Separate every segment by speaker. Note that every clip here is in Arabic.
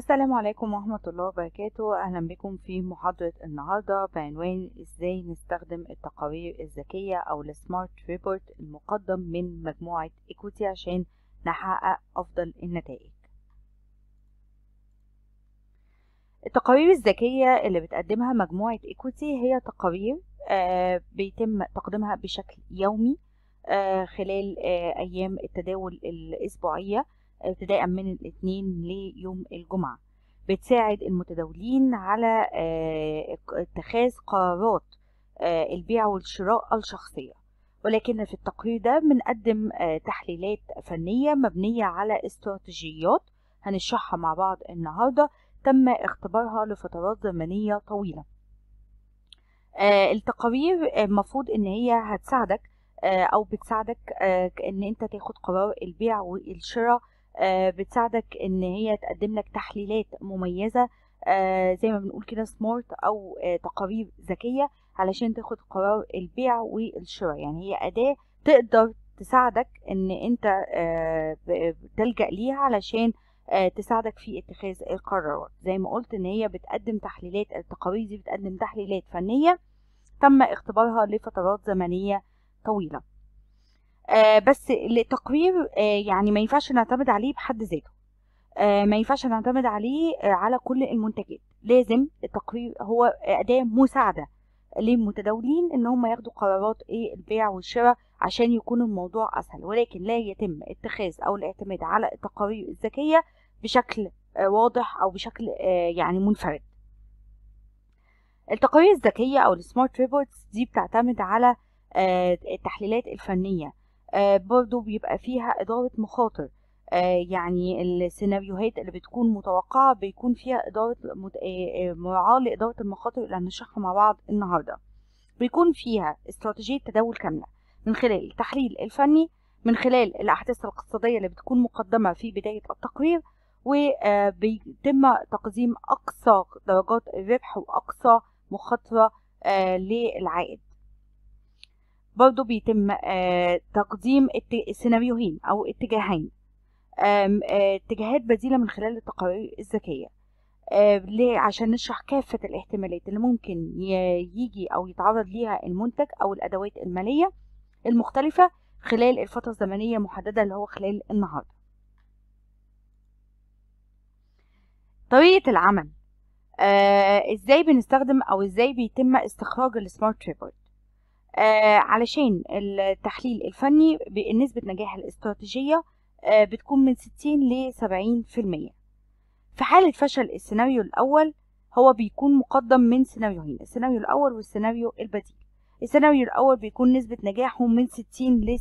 Speaker 1: السلام عليكم ورحمة الله وبركاته أهلا بكم في محاضرة النهاردة بعنوان إزاي نستخدم التقارير الذكية أو السمارت ريبورت المقدم من مجموعة إيكوتي عشان نحقق أفضل النتائج التقارير الذكية اللي بتقدمها مجموعة إيكوتي هي تقارير آه، بيتم تقديمها بشكل يومي آه، خلال آه، أيام التداول الأسبوعية ابتداء من الاثنين ليوم الجمعة بتساعد المتداولين على آه، اتخاذ قرارات آه، البيع والشراء الشخصية ولكن في التقرير ده بنقدم آه، تحليلات فنية مبنية على استراتيجيات هنشرحها مع بعض النهاردة تم اختبارها لفترات زمنية طويلة التقارير المفروض ان هي هتساعدك او بتساعدك ان انت تاخد قرار البيع والشراء آه، بتساعدك ان هي تقدم لك تحليلات مميزه آه، زي ما بنقول كده سمارت او آه، تقارير ذكيه علشان تاخد قرار البيع والشراء يعني هي اداه تقدر تساعدك ان انت تلجا ليها علشان تساعدك في اتخاذ القرارات زي ما قلت ان هي بتقدم تحليلات التقارير دي بتقدم تحليلات فنيه تم اختبارها لفترات زمنيه طويله آه، بس التقرير آه، يعني ما ينفعش نعتمد عليه بحد ذاته آه، ما ينفعش نعتمد عليه على كل المنتجات لازم التقرير هو أداة مساعدة للمتداولين ان هم ياخدوا قرارات ايه البيع والشراء عشان يكون الموضوع اسهل ولكن لا يتم اتخاذ او الاعتماد على التقارير الذكيه بشكل واضح او بشكل يعني منفرد التقارير الذكيه او السمارت ريبورتس دي بتعتمد على التحليلات الفنيه آه، برضو بيبقى فيها إدارة مخاطر آه، يعني السيناريوهات اللي بتكون متوقعة بيكون فيها إدارة آه، مراعاة لإدارة المخاطر اللي هنشرحها مع بعض النهاردة بيكون فيها استراتيجية تداول كاملة من خلال التحليل الفني من خلال الأحداث الاقتصادية اللي بتكون مقدمة في بداية التقرير وبيتم تقديم أقصى درجات الربح وأقصى مخاطرة للعائد برضو بيتم آه، تقديم سيناريوهين أو اتجاهين آه، اتجاهات بديلة من خلال التقارير الذكية آه، ليه عشان نشرح كافة الاحتمالات اللي ممكن يجي أو يتعرض ليها المنتج أو الأدوات المالية المختلفة خلال الفترة الزمنية المحددة اللي هو خلال النهاردة طريقة العمل آه ازاي بنستخدم او ازاي بيتم استخراج السمارت ريبورت آه، علشان التحليل الفني نسبة نجاح الاستراتيجية آه، بتكون من 60 ل 70% في حالة فشل السيناريو الأول هو بيكون مقدم من سيناريوهين السيناريو الأول والسيناريو البديل السيناريو الأول بيكون نسبة نجاحه من 60 ل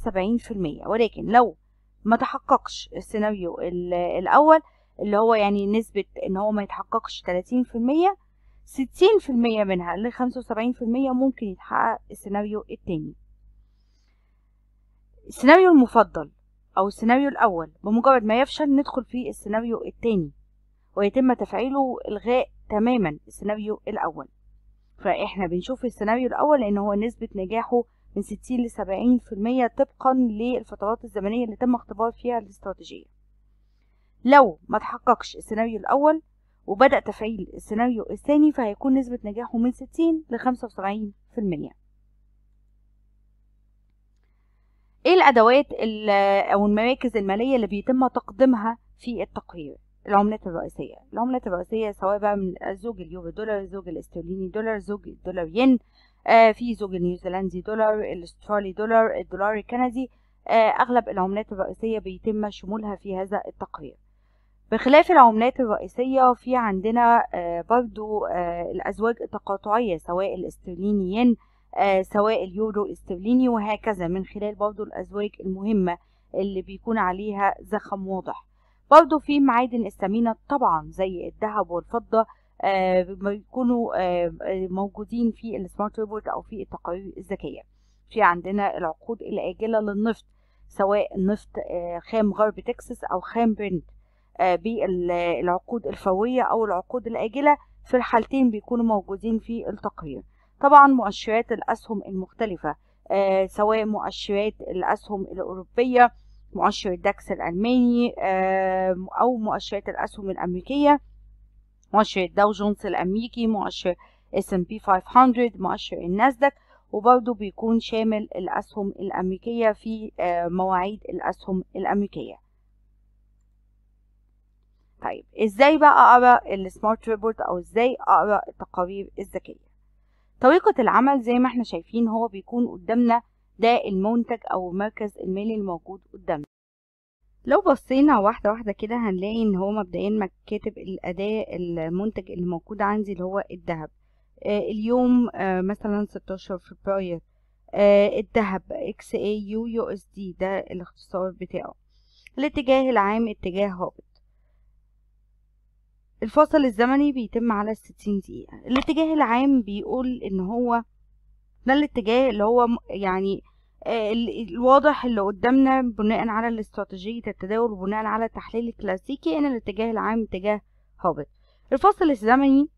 Speaker 1: 70% ولكن لو ما تحققش السيناريو الأول اللي هو يعني نسبة إن هو ما يتحققش 30% ستين في المية منها لخمسة وسبعين في المية ممكن يتحقق السيناريو التاني السيناريو المفضل أو السيناريو الأول بمجرد ما يفشل ندخل في السيناريو التاني ويتم تفعيله إلغاء تماما السيناريو الأول فإحنا بنشوف السيناريو الأول لأن هو نسبة نجاحه من ستين لسبعين في المية طبقا للفترات الزمنية اللي تم اختبار فيها الاستراتيجية لو ما تحققش السيناريو الأول وبدأ تفعيل السيناريو الثاني فهيكون نسبة نجاحه من 60 ل 75% ايه الادوات او المراكز الماليه اللي بيتم تقديمها في التقرير العملات الرئيسيه العملات الرئيسيه سواء بقى من زوج اليورو دولار زوج الاسترليني دولار زوج الدولار ين آه في زوج النيوزيلندي دولار الاسترالي دولار الدولار الكندي آه اغلب العملات الرئيسيه بيتم شمولها في هذا التقرير بخلاف العملات الرئيسية في عندنا آه، برضو آه، الأزواج التقاطعية سواء الاسترليني ين آه، سواء اليورو الاسترليني وهكذا من خلال برضو الأزواج المهمة اللي بيكون عليها زخم واضح برضو في معادن الثمينة طبعا زي الذهب والفضة بيكونوا موجودين في السمارت ريبورت أو في التقارير الذكية في عندنا العقود الآجلة للنفط سواء نفط خام غرب تكساس أو خام برنت آه، بالعقود الفورية أو العقود الآجلة في الحالتين بيكونوا موجودين في التقرير طبعا مؤشرات الأسهم المختلفة آه، سواء مؤشرات الأسهم الأوروبية مؤشر الدكس الألماني آه، أو مؤشرات الأسهم الأمريكية مؤشر الدو جونز الأمريكي مؤشر اس ام بي 500 مؤشر الناسداك وبرضه بيكون شامل الأسهم الأمريكية في مواعيد الأسهم الأمريكية طيب ازاي بقى اقرا السمارت ريبورت او ازاي اقرا التقارير الذكيه طريقه العمل زي ما احنا شايفين هو بيكون قدامنا ده المنتج او المركز المالي الموجود قدامنا لو بصينا واحده واحده كده هنلاقي ان هو مبدئيا كاتب الاداه المنتج اللي موجود عندي اللي هو الذهب آه اليوم آه مثلا 16 فبراير آه الذهب اكس اي يو يو اس دي ده الاختصار بتاعه الاتجاه العام اتجاه هابط الفاصل الزمني بيتم على الستين دقيقة الاتجاه العام بيقول ان هو ده الاتجاه اللي هو يعني آه، الواضح اللي قدامنا بناء على الاستراتيجية التداول وبناء على التحليل الكلاسيكي ان الاتجاه العام اتجاه هابط الفاصل الزمني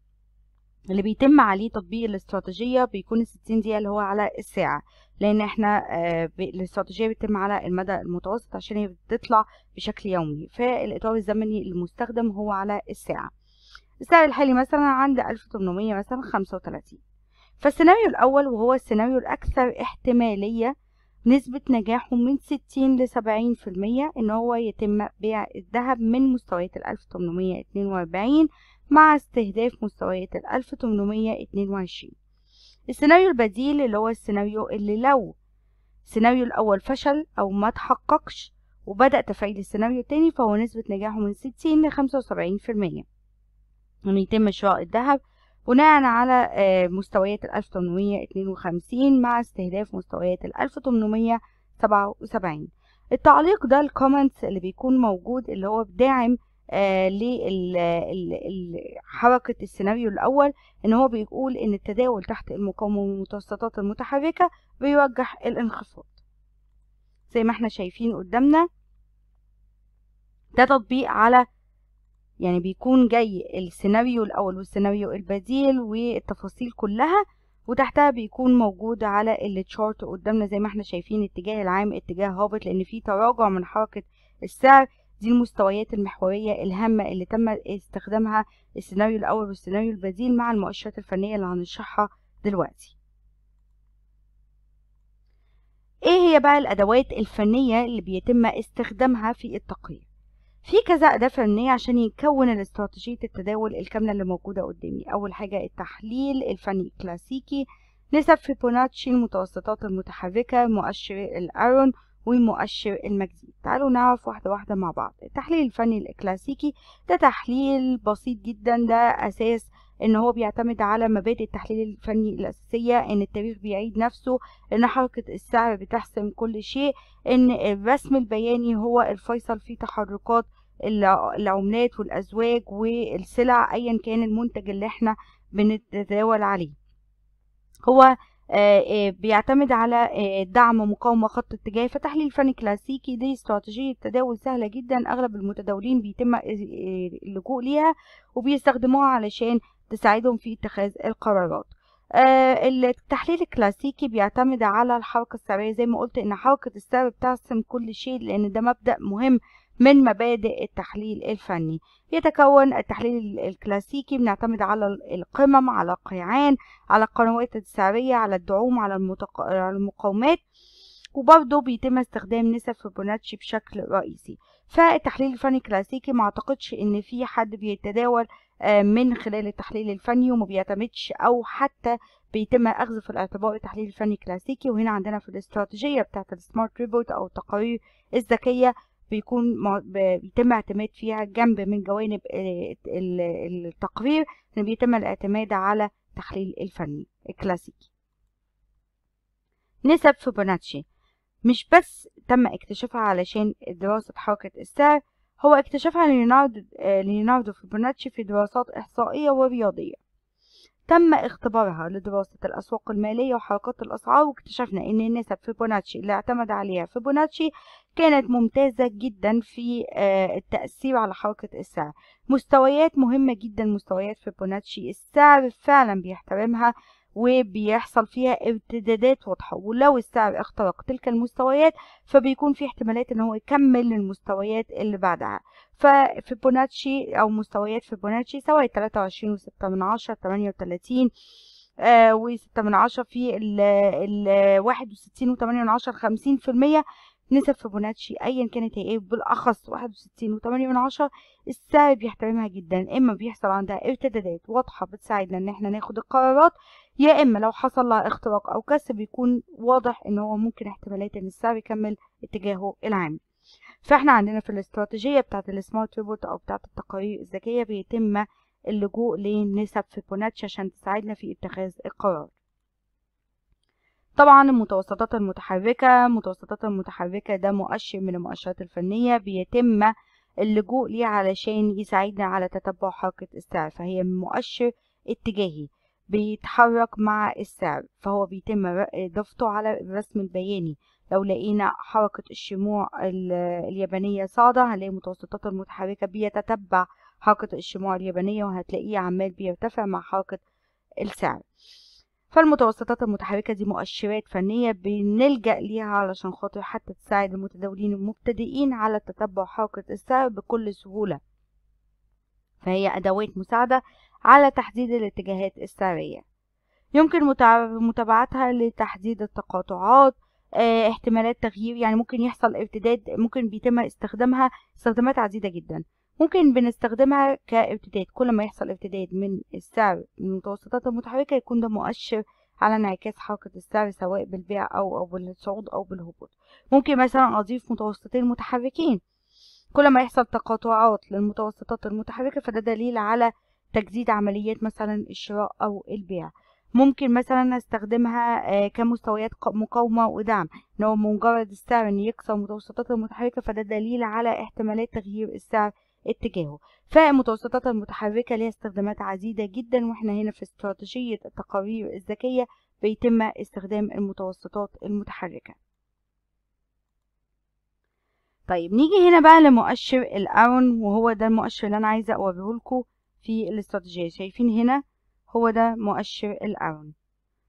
Speaker 1: اللي بيتم عليه تطبيق الاستراتيجية بيكون الستين دقيقة اللي هو على الساعة لأن احنا آه، الاستراتيجية بتتم على المدى المتوسط عشان هي بتطلع بشكل يومي فالإطار الزمني المستخدم هو على الساعة السعر الحالي مثلا عند تمنمية مثلا خمسة وتلاتين فالسيناريو الأول وهو السيناريو الأكثر احتمالية نسبة نجاحه من ستين لسبعين في المية إن هو يتم بيع الذهب من مستويات الألف تمنمية اتنين وأربعين مع استهداف مستويات ال 1822 السيناريو البديل اللي هو السيناريو اللي لو السيناريو الأول فشل أو ما تحققش وبدأ تفعيل السيناريو التاني فهو نسبة نجاحه من 60 ل 75% أن يتم شراء الذهب بناء على آه، مستويات ال 1852 مع استهداف مستويات ال 1877 التعليق ده الكومنتس اللي بيكون موجود اللي هو بداعم آه، لحركة السيناريو الأول إن هو بيقول إن التداول تحت المقاومة والمتوسطات المتحركة بيرجح الانخفاض زي ما احنا شايفين قدامنا ده تطبيق على يعني بيكون جاي السيناريو الأول والسيناريو البديل والتفاصيل كلها وتحتها بيكون موجود على التشارت قدامنا زي ما احنا شايفين اتجاه العام اتجاه هابط لأن في تراجع من حركة السعر دي المستويات المحورية الهامة اللي تم استخدامها السيناريو الأول والسيناريو البديل مع المؤشرات الفنية اللي هنشرحها دلوقتي ايه هي بقى الأدوات الفنية اللي بيتم استخدامها في التقرير في كذا أداة فنية عشان يكون الاستراتيجية التداول الكاملة اللي موجودة قدامي أول حاجة التحليل الفني الكلاسيكي نسب فيبوناتشي المتوسطات المتحركة مؤشر الأرون ومؤشر المجديد تعالوا نعرف واحدة واحدة مع بعض التحليل الفني الكلاسيكي ده تحليل بسيط جدا ده أساس ان هو بيعتمد على مبادئ التحليل الفني الاساسيه ان التاريخ بيعيد نفسه ان حركه السعر بتحسم كل شيء ان الرسم البياني هو الفيصل في تحركات العملات والازواج والسلع ايا كان المنتج اللي احنا بنتداول عليه هو آه، آه، بيعتمد على آه، دعم مقاومة خط اتجاهي فتحليل فني كلاسيكي دي استراتيجية تداول سهلة جدا أغلب المتداولين بيتم اللجوء ليها وبيستخدموها علشان تساعدهم في اتخاذ القرارات التحليل الكلاسيكي بيعتمد على الحركة السعرية زي ما قلت إن حركة السعر بترسم كل شيء لأن ده مبدأ مهم من مبادئ التحليل الفني يتكون التحليل الكلاسيكي بنعتمد على القمم على القيعان على القنوات السعرية على الدعوم على المقاومات وبرضه بيتم استخدام نسب فيبوناتشي بشكل رئيسي فالتحليل الفني الكلاسيكي ما اعتقدش ان في حد بيتداول آه، من خلال التحليل الفني وما بيعتمدش او حتى بيتم اخذ في الاعتبار التحليل الفني الكلاسيكي وهنا عندنا في الاستراتيجيه بتاعه السمارت ريبورت او التقارير الذكيه بيكون بيتم اعتماد فيها جنب من جوانب آه، التقرير بيتم الاعتماد على التحليل الفني الكلاسيكي نسب فيبوناتشي مش بس تم اكتشافها علشان دراسة حركة السعر هو اكتشفها ليوناردو آه، ليوناردو فيبوناتشي في دراسات إحصائية ورياضية تم اختبارها لدراسة الأسواق المالية وحركات الأسعار واكتشفنا إن نسب فيبوناتشي اللي اعتمد عليها فيبوناتشي كانت ممتازة جدا في آه، التأثير على حركة السعر مستويات مهمة جدا مستويات فيبوناتشي السعر فعلا بيحترمها وبيحصل فيها ارتدادات واضحة ولو السعر اخترق تلك المستويات فبيكون في احتمالات ان هو يكمل للمستويات اللي بعدها ففيبوناتشي او مستويات فيبوناتشي سواء 23 و6 من 10 38 آه و6 من 10 في ال 61 و8 من 10 50% نسب فيبوناتشي ايا كانت هي ايه بالاخص واحد وستين وتمانية من عشرة الساعي بيحترمها جدا اما بيحصل عندها ارتدادات واضحة بتساعدنا ان احنا ناخد القرارات يا اما لو حصل لها اختراق او كسر بيكون واضح ان هو ممكن احتمالات ان الساعي يكمل اتجاهه العام فاحنا عندنا في الاستراتيجية بتاعت السمارت روبوت او بتاعت التقارير الذكية بيتم اللجوء لنسب فيبوناتشي عشان تساعدنا في اتخاذ القرار طبعا المتوسطات المتحركة المتوسطات المتحركة ده مؤشر من المؤشرات الفنية بيتم اللجوء ليه علشان يساعدنا على تتبع حركة السعر فهي مؤشر اتجاهي بيتحرك مع السعر فهو بيتم ضفته على الرسم البياني لو لقينا حركة الشموع اليابانية صاعدة هنلاقي المتوسطات المتحركة بيتتبع حركة الشموع اليابانية وهتلاقيه عمال بيرتفع مع حركة السعر فالمتوسطات المتحركة دي مؤشرات فنية بنلجأ ليها علشان خاطر حتى تساعد المتداولين المبتدئين على تتبع حركة السعر بكل سهولة فهي أدوات مساعدة على تحديد الاتجاهات السعرية يمكن متابعتها لتحديد التقاطعات اه احتمالات تغيير يعني ممكن يحصل ارتداد ممكن بيتم استخدامها استخدامات عديدة جدا ممكن بنستخدمها كارتداد كل ما يحصل ارتداد من السعر من المتوسطات المتحركة يكون ده مؤشر على انعكاس حركة السعر سواء بالبيع أو أو بالصعود أو بالهبوط ممكن مثلا أضيف متوسطين متحركين كل ما يحصل تقاطعات للمتوسطات المتحركة فده دليل على تجديد عمليات مثلا الشراء أو البيع ممكن مثلا استخدمها آه، كمستويات مقاومة ودعم لو مجرد السعر ان يكسر متوسطات المتحركة فده دليل على احتمالات تغيير السعر اتجاهه فالمتوسطات المتحركة ليها استخدامات عديدة جدا واحنا هنا في استراتيجية التقارير الذكية بيتم استخدام المتوسطات المتحركة طيب نيجي هنا بقى لمؤشر الارون وهو ده المؤشر اللي انا عايزه اوريه لكم في الاستراتيجيه شايفين هنا هو ده مؤشر الارون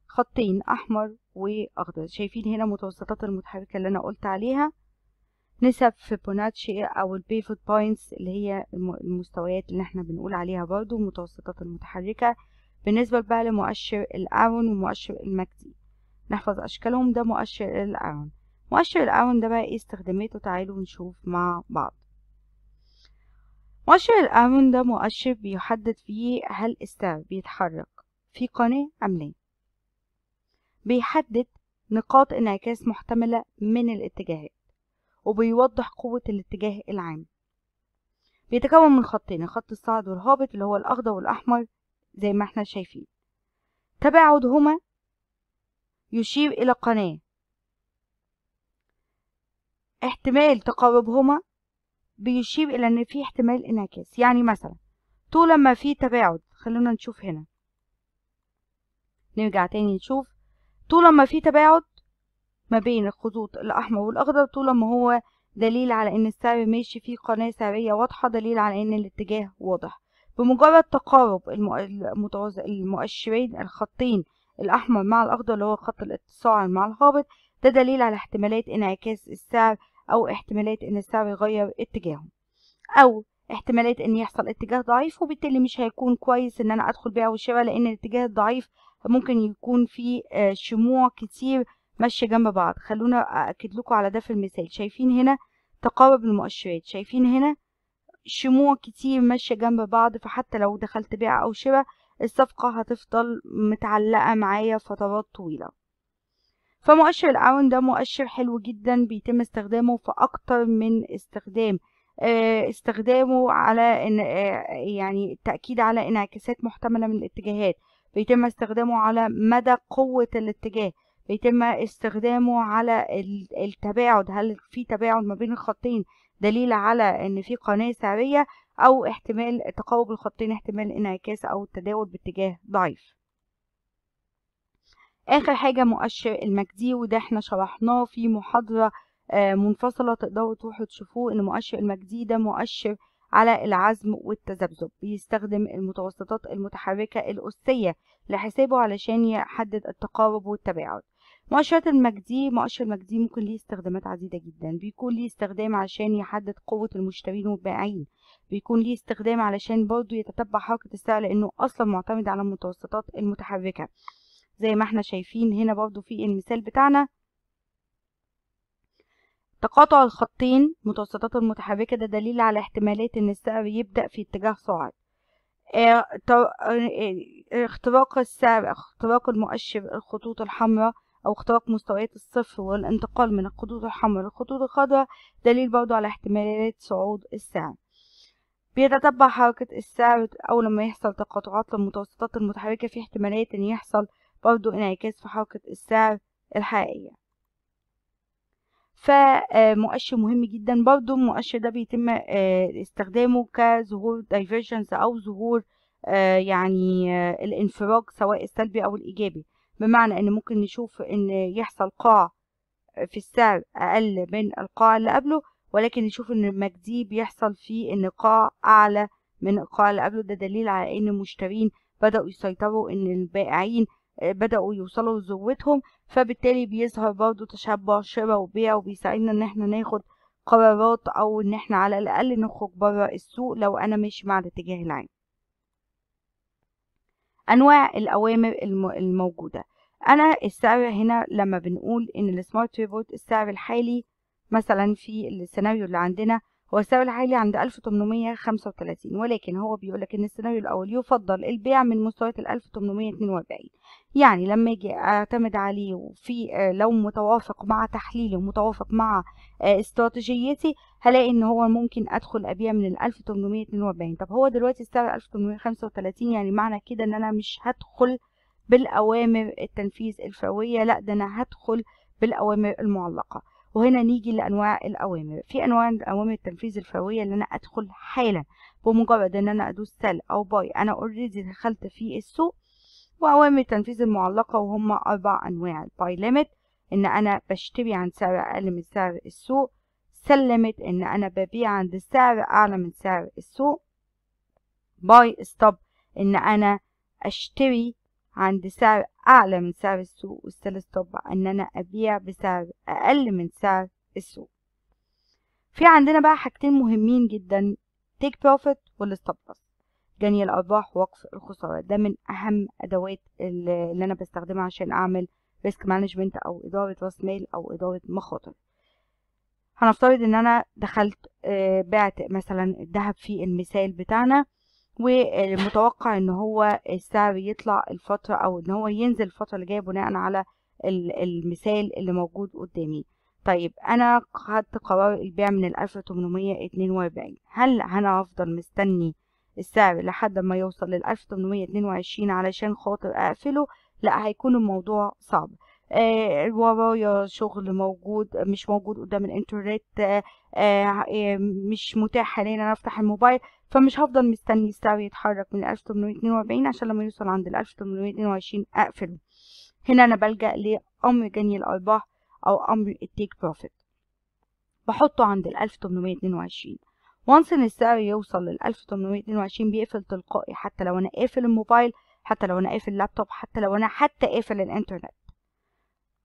Speaker 1: خطين احمر واخضر شايفين هنا متوسطات المتحركه اللي انا قلت عليها نسب فيبوناتشي او البيفوت بوينتس اللي هي المستويات اللي احنا بنقول عليها برضو المتوسطات المتحركة بالنسبة بقى لمؤشر الأرون ومؤشر المجدي نحفظ أشكالهم ده مؤشر الأرون مؤشر الأرون ده بقى ايه استخداماته تعالوا نشوف مع بعض مؤشر الأرون ده مؤشر بيحدد فيه هل السعر بيتحرك في قناة أم لا بيحدد نقاط انعكاس محتملة من الاتجاهات وبيوضح قوة الاتجاه العام بيتكون من خطين الخط الصاعد والهابط اللي هو الأخضر والأحمر زي ما احنا شايفين تباعدهما يشير إلى قناة احتمال تقاربهما بيشير إلى إن في احتمال انعكاس يعني مثلا طول ما في تباعد خلونا نشوف هنا نرجع تاني نشوف طول ما في تباعد ما بين الخطوط الأحمر والأخضر طول ما هو دليل على إن السعر ماشي في قناة سعرية واضحة دليل على إن الاتجاه واضح بمجرد تقارب المؤشرين الخطين الأحمر مع الأخضر اللي هو خط الاتصال مع الهابط ده دليل على احتمالات انعكاس السعر أو احتمالات إن السعر يغير اتجاهه أو احتمالات إن يحصل اتجاه ضعيف وبالتالي مش هيكون كويس إن أنا أدخل بيع وشراء لأن الاتجاه الضعيف ممكن يكون فيه آه، شموع كتير ماشيه جنب بعض خلونا اكد لكم على ده في المثال شايفين هنا تقارب المؤشرات شايفين هنا شموع كتير ماشيه جنب بعض فحتى لو دخلت بيع أو شراء الصفقة هتفضل متعلقة معايا فترات طويلة فمؤشر الأون ده مؤشر حلو جدا بيتم استخدامه في أكتر من استخدام آه، استخدامه على إن آه، يعني التأكيد على انعكاسات محتملة من الاتجاهات بيتم استخدامه على مدى قوة الاتجاه بيتم استخدامه على التباعد هل في تباعد ما بين الخطين دليل على ان في قناة سعرية او احتمال تقارب الخطين احتمال انعكاس او التداول باتجاه ضعيف اخر حاجة مؤشر المجدي وده احنا شرحناه في محاضرة آه، منفصلة تقدروا تروحوا تشوفوه ان مؤشر المجدي ده مؤشر على العزم والتذبذب بيستخدم المتوسطات المتحركة الأسية لحسابه علشان يحدد التقارب والتباعد مؤشر المجدي مؤشر المجدي ممكن ليه استخدامات عديدة جدا بيكون ليه استخدام علشان يحدد قوة المشترين والبائعين بيكون ليه استخدام علشان برضو يتتبع حركة السعر لأنه أصلا معتمد على المتوسطات المتحركة زي ما احنا شايفين هنا برضو في المثال بتاعنا تقاطع الخطين متوسطات المتحركة ده دليل على احتمالية إن السعر يبدأ في اتجاه صاعد آه، آه، آه، اختراق السعر اختراق المؤشر الخطوط الحمراء أو اختراق مستويات الصفر والانتقال من الخطوط الحمراء للخطوط الخضراء دليل برضو على احتمالات صعود السعر بيتتبع حركة السعر أو لما يحصل تقاطعات للمتوسطات المتحركة في احتمالات أن يحصل برضو انعكاس في حركة السعر الحقيقية فمؤشر مهم جدا برضو المؤشر ده بيتم آه، استخدامه كظهور divergence او ظهور آه، يعني آه، الانفراج سواء السلبي او الايجابي بمعنى ان ممكن نشوف ان يحصل قاع في السعر اقل من القاع اللي قبله ولكن نشوف ان المجدي بيحصل فيه ان قاع اعلى من القاع اللي قبله ده دليل على ان المشترين بدأوا يسيطروا ان البائعين آه، بدأوا يوصلوا لذروتهم فبالتالي بيظهر برضه تشبع شراء وبيع وبيساعدنا ان احنا ناخد قرارات او ان احنا على الاقل نخرج بره السوق لو انا ماشي مع الاتجاه العام انواع الاوامر الموجوده أنا السعر هنا لما بنقول إن السمارت ريبورت السعر الحالي مثلا في السيناريو اللي عندنا هو السعر الحالي عند 1835 ولكن هو بيقولك إن السيناريو الأول يفضل البيع من مستويات ال 1842 يعني لما أجي أعتمد عليه وفي آه، لو متوافق مع تحليلي ومتوافق مع آه، استراتيجيتي هلاقي إن هو ممكن أدخل أبيع من ال 1842 طب هو دلوقتي السعر 1835 يعني معنى كده إن أنا مش هدخل بالأوامر التنفيذ الفورية لا ده أنا هدخل بالأوامر المعلقة وهنا نيجي لأنواع الأوامر في أنواع أوامر التنفيذ الفورية اللي أنا أدخل حالا بمجرد إن أنا أدوس سل أو باي أنا أوريدي دخلت في السوق وأوامر التنفيذ المعلقة وهم أربع أنواع باي ليميت إن أنا بشتري عن سعر أقل من سعر السوق سلمت إن أنا ببيع عند سعر أعلى من سعر السوق باي ستوب إن أنا أشتري عند سعر أعلى من سعر السوق والثالث ستوب إن أنا أبيع بسعر أقل من سعر السوق في عندنا بقى حاجتين مهمين جدا تيك بروفيت والستوب لوس جني الأرباح ووقف الخسارة ده من أهم أدوات اللي أنا بستخدمها عشان أعمل ريسك مانجمنت أو إدارة راس مال أو إدارة مخاطر هنفترض إن أنا دخلت آه، بعت مثلا الذهب في المثال بتاعنا والمتوقع ان هو السعر يطلع الفترة او ان هو ينزل الفترة اللي جاية بناء على المثال اللي موجود قدامي طيب انا خدت قرار البيع من الالف اتنين واربعين هل انا هفضل مستني السعر لحد ما يوصل للالف اتنين وعشرين علشان خاطر اقفله لا هيكون الموضوع صعب آه ورايا شغل موجود مش موجود قدام الانترنت آه آه مش متاح حاليا انا افتح الموبايل فمش هفضل مستني السعر يتحرك من 1842 عشان لما يوصل عند 1822 اقفله هنا انا بلجأ لأمر جني الأرباح أو أمر التيك بروفيت بحطه عند 1822 وانس ان السعر يوصل لل 1822 بيقفل تلقائي حتى لو انا قافل الموبايل حتى لو انا قافل اللابتوب حتى لو انا حتى قافل الانترنت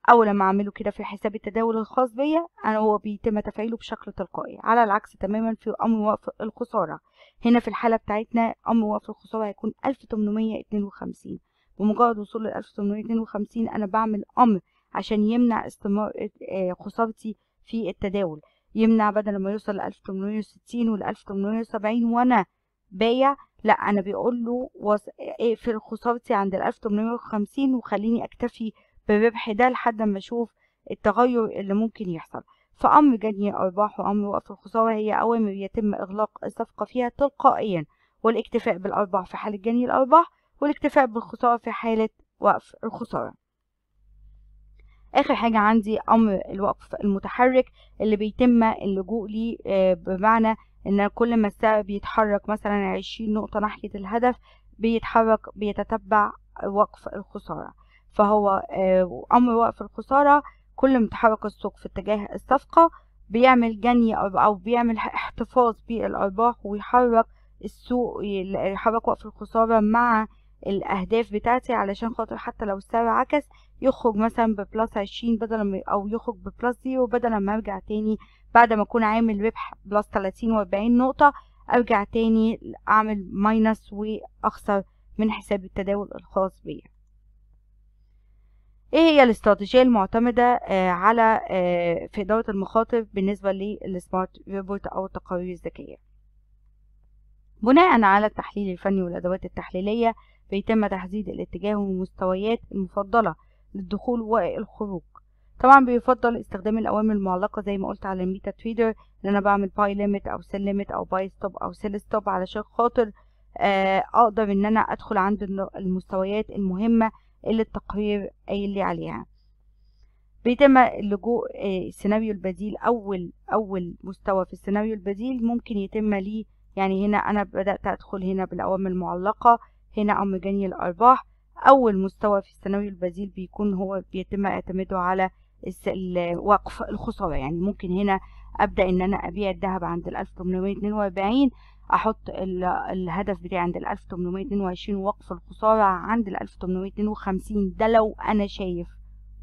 Speaker 1: اول ما اعمله كده في حساب التداول الخاص بيا انا هو بيتم تفعيله بشكل تلقائي على العكس تماما في امر وقف الخساره هنا في الحالة بتاعتنا أم وقف الخصوبة هيكون 1852 بمجرد وصول ل 1852 أنا بعمل أمر عشان يمنع استمرار آه، خصابتي في التداول يمنع بدل ما يوصل ل 1860 تمنمية 1870 وأنا بايع لا أنا بيقول له اقفل خسارتي عند ال 1850 وخليني أكتفي بالربح ده لحد ما أشوف التغير اللي ممكن يحصل فأمر جني أرباح وأمر وقف الخسارة هي أوامر يتم إغلاق الصفقة فيها تلقائيا والاكتفاء بالأرباح في حالة جني الأرباح والاكتفاء بالخسارة في حالة وقف الخسارة آخر حاجة عندي أمر الوقف المتحرك اللي بيتم اللجوء ليه آه، بمعنى إن كل ما السعر بيتحرك مثلا عشرين نقطة ناحية الهدف بيتحرك بيتتبع وقف الخسارة فهو آه، أمر وقف الخسارة كل ما تحرك السوق في اتجاه الصفقة بيعمل جني أو بيعمل احتفاظ بالأرباح ويحرك السوق يحرك وقف الخسارة مع الأهداف بتاعتي علشان خاطر حتى لو السعر عكس يخرج مثلا ببلس عشرين بدل ما أو يخرج ببلس زيرو بدل ما أرجع تاني بعد ما أكون عامل ربح بلس تلاتين وأربعين نقطة أرجع تاني أعمل ماينس وأخسر من حساب التداول الخاص بيا ايه هي الاستراتيجيه المعتمده آه، على آه، في اداره المخاطر بالنسبه للسمارت ريبورت او التقارير الذكيه بناء على التحليل الفني والادوات التحليليه بيتم تحديد الاتجاه والمستويات المفضله للدخول والخروج طبعا بيفضل استخدام الاوامر المعلقه زي ما قلت على الميتا تريدر ان انا بعمل باي ليميت او سيل ليميت او باي ستوب او سيل ستوب علشان خاطر آه، اقدر ان انا ادخل عند المستويات المهمه اللي التقرير قايل لي عليها يعني. بيتم اللجوء آه، السيناريو البديل أول أول مستوى في السيناريو البديل ممكن يتم ليه يعني هنا أنا بدأت أدخل هنا بالأوامر المعلقة هنا أمر جني الأرباح أول مستوى في السيناريو البديل بيكون هو بيتم اعتماده على وقف الخسارة يعني ممكن هنا أبدأ إن أنا أبيع الذهب عند ال 1842 احط الهدف بتاعي عند ال 1822 ووقف الخسارة عند ال 1852 ده لو انا شايف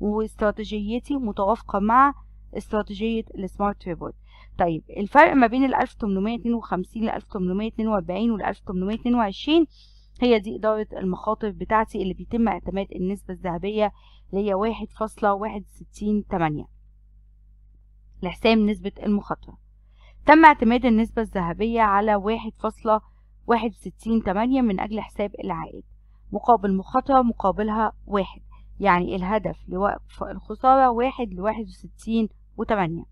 Speaker 1: واستراتيجيتي متوافقة مع استراتيجية السمارت ريبورت طيب الفرق ما بين ال 1852 ل 1842 وال 1822 هي دي إدارة المخاطر بتاعتي اللي بيتم اعتماد النسبة الذهبية اللي هي واحد فاصلة واحد ستين تمانية لحساب نسبة المخاطرة تم اعتماد النسبة الذهبية على واحد واحد فاصلة وستين تمانية من أجل حساب العائد مقابل مخاطرة مقابلها واحد يعني الهدف لوقف الخسارة واحد لواحد وستين وتمانية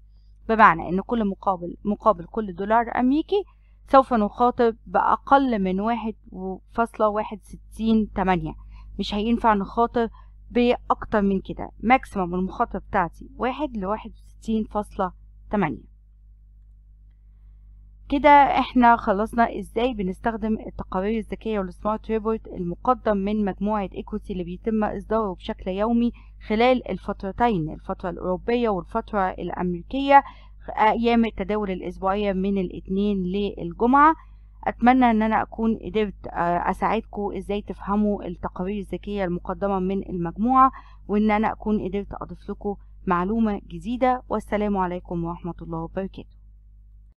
Speaker 1: بمعنى إن كل مقابل مقابل كل دولار أمريكي سوف نخاطر بأقل من واحد فاصلة واحد ستين تمانية مش هينفع نخاطر بأكتر من كده ماكسيمم المخاطرة بتاعتي واحد لواحد وستين فاصلة تمانية كده احنا خلصنا ازاي بنستخدم التقارير الذكية والسمارت ريبورت المقدم من مجموعة ايكوتي اللي بيتم اصداره بشكل يومي خلال الفترتين الفترة الاوروبية والفترة الامريكية ايام التداول الاسبوعية من الاثنين للجمعة اتمنى ان انا اكون قدرت آه، اساعدكم ازاي تفهموا التقارير الذكية المقدمة من المجموعة وان انا اكون قدرت اضيف لكم معلومة جديدة والسلام عليكم ورحمة الله وبركاته